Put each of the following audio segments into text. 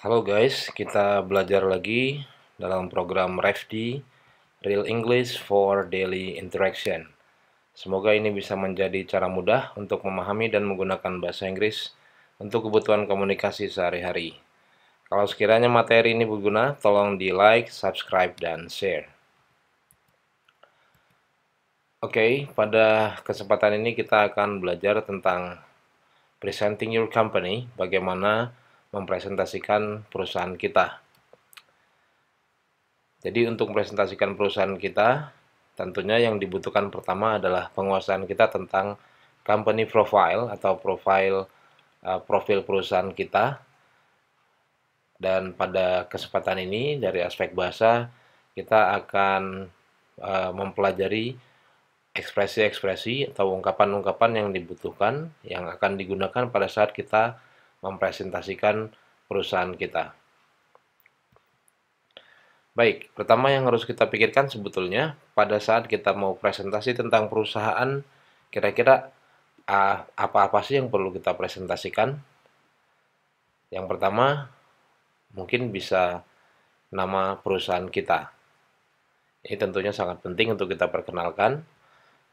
Halo guys, kita belajar lagi dalam program RefD Real English for Daily Interaction. Semoga ini bisa menjadi cara mudah untuk memahami dan menggunakan bahasa Inggris untuk kebutuhan komunikasi sehari-hari. Kalau sekiranya materi ini berguna, tolong di like, subscribe, dan share. Oke, okay, pada kesempatan ini kita akan belajar tentang presenting your company, bagaimana mempresentasikan perusahaan kita. Jadi untuk mempresentasikan perusahaan kita, tentunya yang dibutuhkan pertama adalah penguasaan kita tentang company profile atau profil eh, profil perusahaan kita. Dan pada kesempatan ini dari aspek bahasa kita akan eh, mempelajari ekspresi-ekspresi atau ungkapan-ungkapan yang dibutuhkan yang akan digunakan pada saat kita mempresentasikan perusahaan kita. Baik, pertama yang harus kita pikirkan sebetulnya pada saat kita mau presentasi tentang perusahaan, kira-kira apa-apa sih yang perlu kita presentasikan? Yang pertama, mungkin bisa nama perusahaan kita. Ini tentunya sangat penting untuk kita perkenalkan.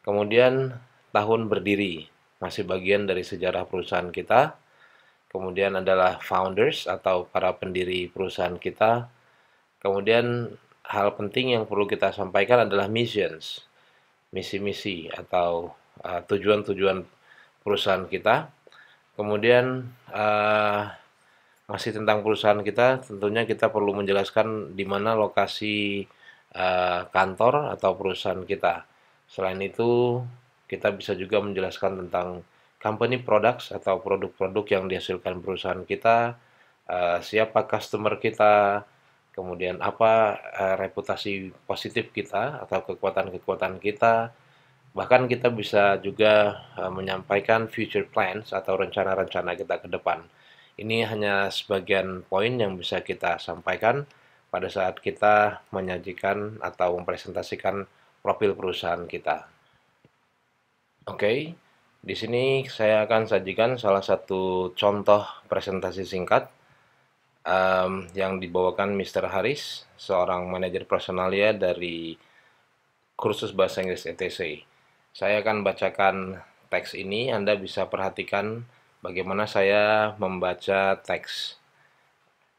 Kemudian tahun berdiri, masih bagian dari sejarah perusahaan kita kemudian adalah founders atau para pendiri perusahaan kita. Kemudian hal penting yang perlu kita sampaikan adalah missions, misi-misi atau eh, tujuan-tujuan uh, perusahaan kita. Kemudian uh, masih tentang perusahaan kita, tentunya kita perlu menjelaskan di mana lokasi uh, kantor atau perusahaan kita. Selain itu, kita bisa juga menjelaskan tentang company products atau produk-produk yang dihasilkan perusahaan kita, uh, siapa customer kita, kemudian apa uh, reputasi positif kita atau kekuatan-kekuatan kita. Bahkan kita bisa juga uh, menyampaikan future plans atau rencana-rencana kita ke depan. Ini hanya sebagian poin yang bisa kita sampaikan pada saat kita menyajikan atau mempresentasikan profil perusahaan kita. Oke. Okay. Di sini saya akan sajikan salah satu contoh presentasi singkat um, yang dibawakan Mr. Haris, seorang manajer personalia dari kursus bahasa Inggris ETC. Saya akan bacakan teks ini, Anda bisa perhatikan bagaimana saya membaca teks.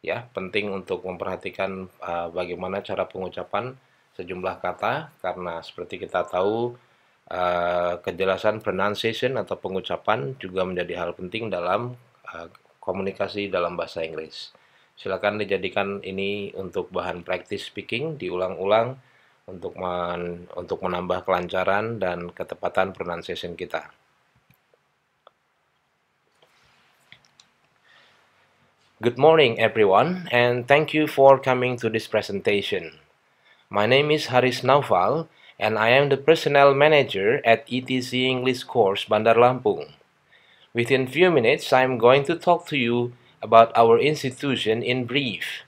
Ya, penting untuk memperhatikan uh, bagaimana cara pengucapan sejumlah kata karena seperti kita tahu Uh, kejelasan pronunciation atau pengucapan juga menjadi hal penting dalam uh, komunikasi dalam bahasa Inggris. Silakan dijadikan ini untuk bahan practice speaking diulang-ulang untuk men untuk menambah kelancaran dan ketepatan pronunciation kita. Good morning everyone and thank you for coming to this presentation. My name is Haris Naufal and I am the personnel manager at ETC English course Bandar Lampung. Within few minutes, I am going to talk to you about our institution in brief.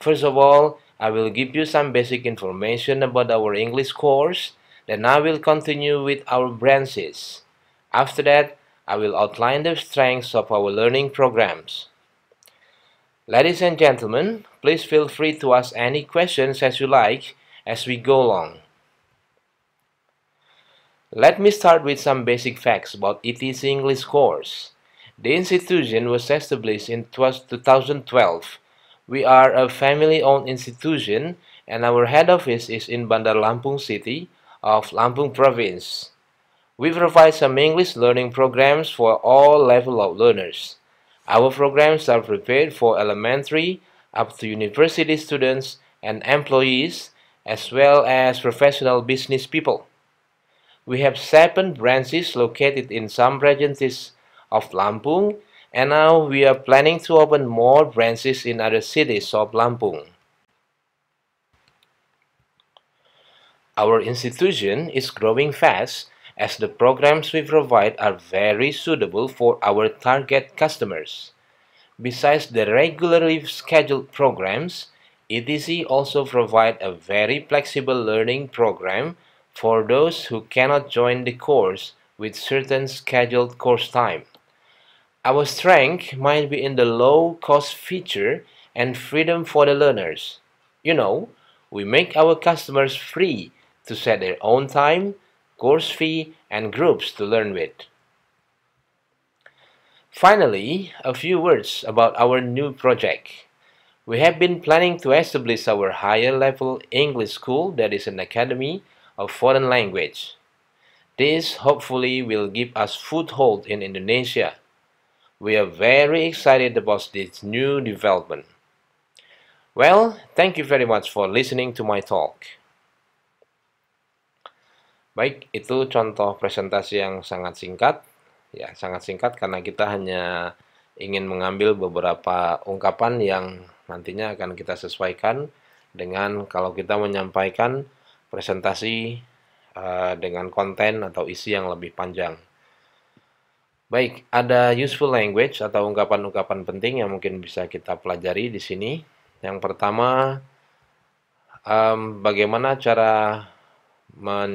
First of all, I will give you some basic information about our English course, then I will continue with our branches. After that, I will outline the strengths of our learning programs. Ladies and gentlemen, please feel free to ask any questions as you like as we go along. Let me start with some basic facts about ET's English course. The institution was established in 2012. We are a family-owned institution and our head office is in Bandar Lampung City of Lampung Province. We provide some English learning programs for all level of learners. Our programs are prepared for elementary up to university students and employees as well as professional business people we have seven branches located in some regions of Lampung, and now we are planning to open more branches in other cities of Lampung. Our institution is growing fast as the programs we provide are very suitable for our target customers. Besides the regularly scheduled programs, EDC also provides a very flexible learning program for those who cannot join the course with certain scheduled course time. Our strength might be in the low cost feature and freedom for the learners. You know, we make our customers free to set their own time, course fee, and groups to learn with. Finally, a few words about our new project. We have been planning to establish our higher level English school that is an academy a foreign language. This hopefully will give us foothold in Indonesia. We are very excited about this new development. Well, thank you very much for listening to my talk. Baik, itu contoh presentasi yang sangat singkat. Ya, sangat singkat karena kita hanya ingin mengambil beberapa ungkapan yang nantinya akan kita sesuaikan dengan kalau kita menyampaikan presentasi uh, dengan konten atau isi yang lebih panjang. Baik, ada useful language atau ungkapan-ungkapan penting yang mungkin bisa kita pelajari di sini. Yang pertama, um, bagaimana cara men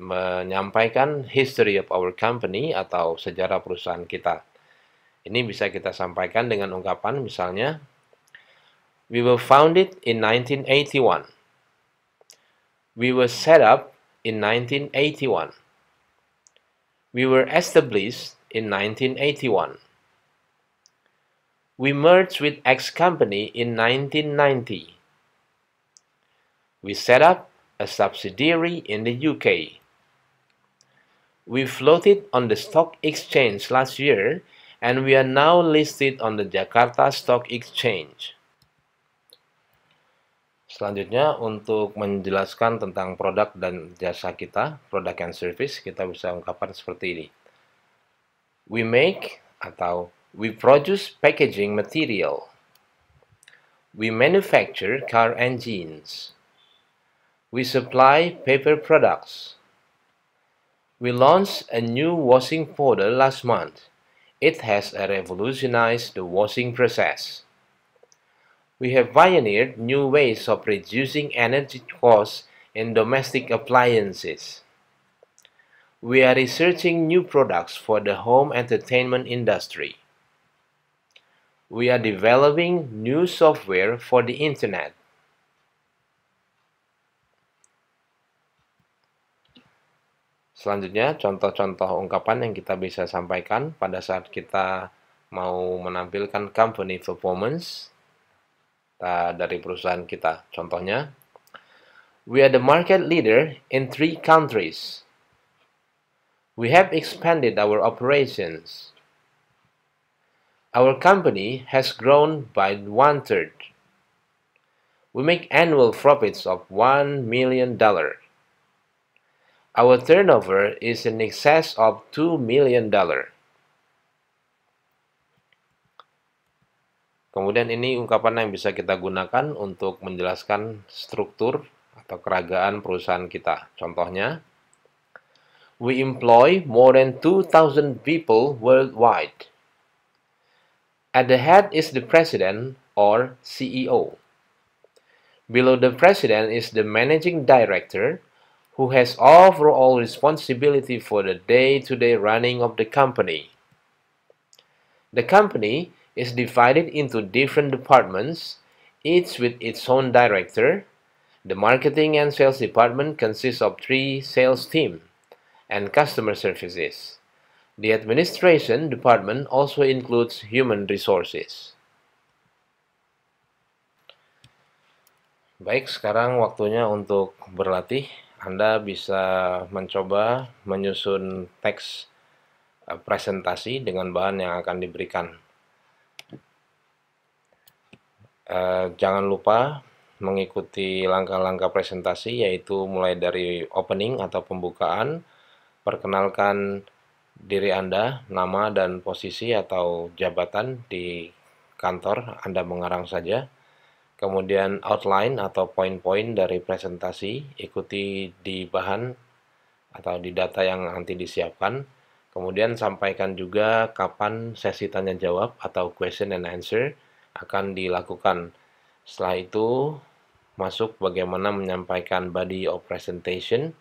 menyampaikan history of our company atau sejarah perusahaan kita. Ini bisa kita sampaikan dengan ungkapan misalnya, We were founded in 1981. We were set up in 1981. We were established in 1981. We merged with X Company in 1990. We set up a subsidiary in the UK. We floated on the stock exchange last year and we are now listed on the Jakarta Stock Exchange. Selanjutnya untuk menjelaskan tentang produk dan jasa kita, produk and service, kita bisa ungkapkan seperti ini. We make atau we produce packaging material. We manufacture car engines. We supply paper products. We launched a new washing powder last month. It has revolutionized the washing process. we have pioneered new ways of reducing energy costs in domestic appliances. We are researching new products for the home entertainment industry. We are developing new software for the internet. Selanjutnya, contoh-contoh ungkapan yang kita bisa sampaikan pada saat kita mau menampilkan company performance uh, dari perusahaan kita. Contohnya, we are the market leader in three countries. We have expanded our operations. Our company has grown by one third. We make annual profits of $1 million. Our turnover is in excess of $2 million. Kemudian ini ungkapan yang bisa kita gunakan untuk menjelaskan struktur atau keragaan perusahaan kita. Contohnya, we employ more than 2,000 people worldwide. At the head is the president or CEO. Below the president is the managing director who has overall responsibility for the day-to-day -day running of the company. The company is divided into different departments, each with its own director. The marketing and sales department consists of three sales team and customer services. The administration department also includes human resources. Baik, sekarang waktunya untuk berlatih. Anda bisa mencoba menyusun teks eh, presentasi dengan bahan yang akan diberikan. eh, jangan lupa mengikuti langkah-langkah presentasi yaitu mulai dari opening atau pembukaan, perkenalkan diri Anda, nama dan posisi atau jabatan di kantor Anda mengarang saja. Kemudian outline atau poin-poin dari presentasi ikuti di bahan atau di data yang nanti disiapkan. Kemudian sampaikan juga kapan sesi tanya jawab atau question and answer akan dilakukan. Setelah itu masuk bagaimana menyampaikan body of presentation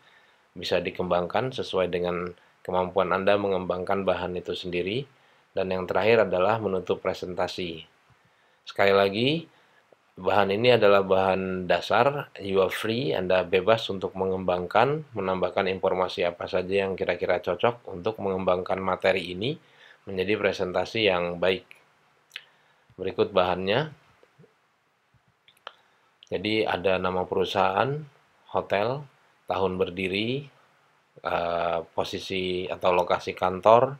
bisa dikembangkan sesuai dengan kemampuan Anda mengembangkan bahan itu sendiri dan yang terakhir adalah menutup presentasi. Sekali lagi, bahan ini adalah bahan dasar, you are free, Anda bebas untuk mengembangkan, menambahkan informasi apa saja yang kira-kira cocok untuk mengembangkan materi ini menjadi presentasi yang baik berikut bahannya. Jadi ada nama perusahaan, hotel, tahun berdiri, eh, posisi atau lokasi kantor,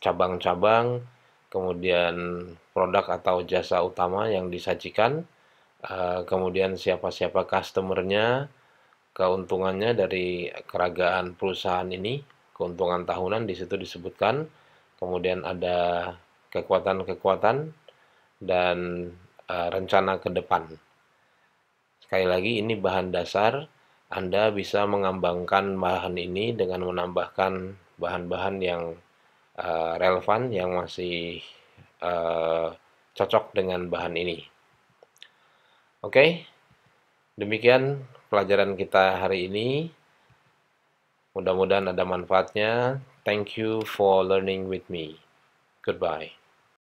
cabang-cabang, kemudian produk atau jasa utama yang disajikan, eh, kemudian siapa-siapa customernya, keuntungannya dari keragaan perusahaan ini, keuntungan tahunan di situ disebutkan, kemudian ada kekuatan-kekuatan dan uh, rencana ke depan. Sekali lagi ini bahan dasar, Anda bisa mengembangkan bahan ini dengan menambahkan bahan-bahan yang uh, relevan yang masih uh, cocok dengan bahan ini. Oke. Okay? Demikian pelajaran kita hari ini. Mudah-mudahan ada manfaatnya. Thank you for learning with me. Goodbye.